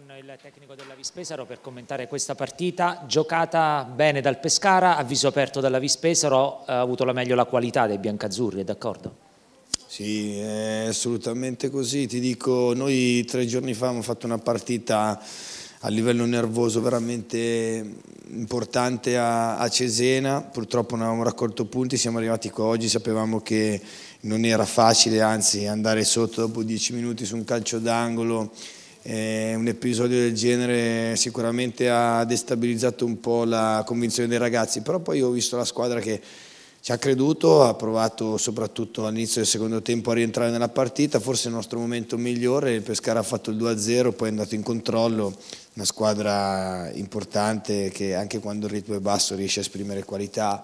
con il tecnico della Vispesaro per commentare questa partita giocata bene dal Pescara, a viso aperto dalla Vispesaro, ha avuto la meglio la qualità dei biancazzurri, è d'accordo? Sì, è assolutamente così, ti dico, noi tre giorni fa abbiamo fatto una partita a livello nervoso veramente importante a, a, Cesena, purtroppo non avevamo raccolto punti, siamo arrivati qua oggi, sapevamo che non era facile, anzi andare sotto dopo dieci minuti su un calcio d'angolo eh, un episodio del genere sicuramente ha destabilizzato un po' la convinzione dei ragazzi, però poi ho visto la squadra che ci ha creduto, ha provato soprattutto all'inizio del secondo tempo a rientrare nella partita, forse il nostro momento migliore, il Pescara ha fatto il 2-0, poi è andato in controllo, una squadra importante che anche quando il ritmo è basso riesce a esprimere qualità.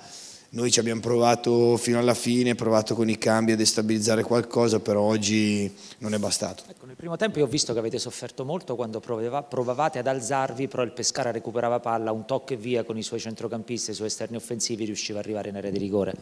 Noi ci abbiamo provato fino alla fine, provato con i cambi a destabilizzare qualcosa, però oggi non è bastato. Ecco, nel primo tempo io ho visto che avete sofferto molto quando provavate ad alzarvi, però il Pescara recuperava palla, un tocco e via con i suoi centrocampisti, i suoi esterni offensivi, riusciva ad arrivare in area di rigore.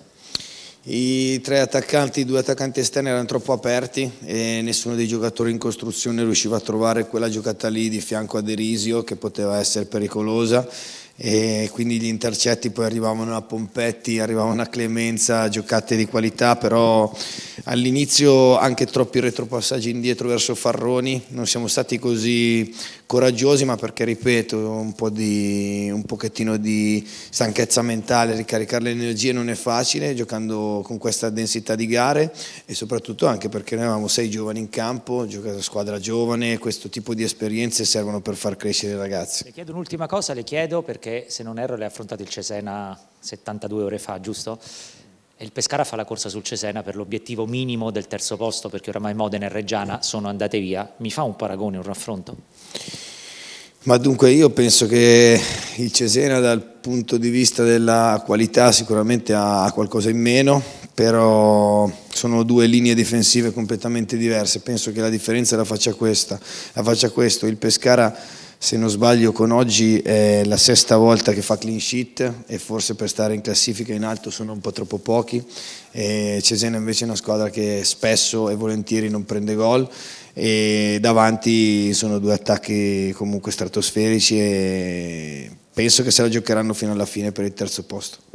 I tre attaccanti, i due attaccanti esterni erano troppo aperti e nessuno dei giocatori in costruzione riusciva a trovare quella giocata lì di fianco a Derisio che poteva essere pericolosa e quindi gli intercetti poi arrivavano a Pompetti, arrivavano a Clemenza, giocate di qualità, però All'inizio anche troppi retropassaggi indietro verso Farroni, non siamo stati così coraggiosi, ma perché ripeto, un, po di, un pochettino di stanchezza mentale, ricaricare le energie non è facile giocando con questa densità di gare e soprattutto anche perché noi avevamo sei giovani in campo, giocare a squadra giovane, questo tipo di esperienze servono per far crescere i ragazzi. Le chiedo un'ultima cosa, le chiedo perché se non erro le ha affrontato il Cesena 72 ore fa, giusto? il Pescara fa la corsa sul Cesena per l'obiettivo minimo del terzo posto perché oramai Modena e Reggiana sono andate via. Mi fa un paragone, un raffronto? Ma dunque io penso che il Cesena dal punto di vista della qualità sicuramente ha qualcosa in meno, però sono due linee difensive completamente diverse, penso che la differenza la faccia questa, la faccia questo, il Pescara se non sbaglio con oggi è la sesta volta che fa clean sheet e forse per stare in classifica in alto sono un po' troppo pochi. E Cesena invece è una squadra che spesso e volentieri non prende gol e davanti sono due attacchi comunque stratosferici e penso che se la giocheranno fino alla fine per il terzo posto.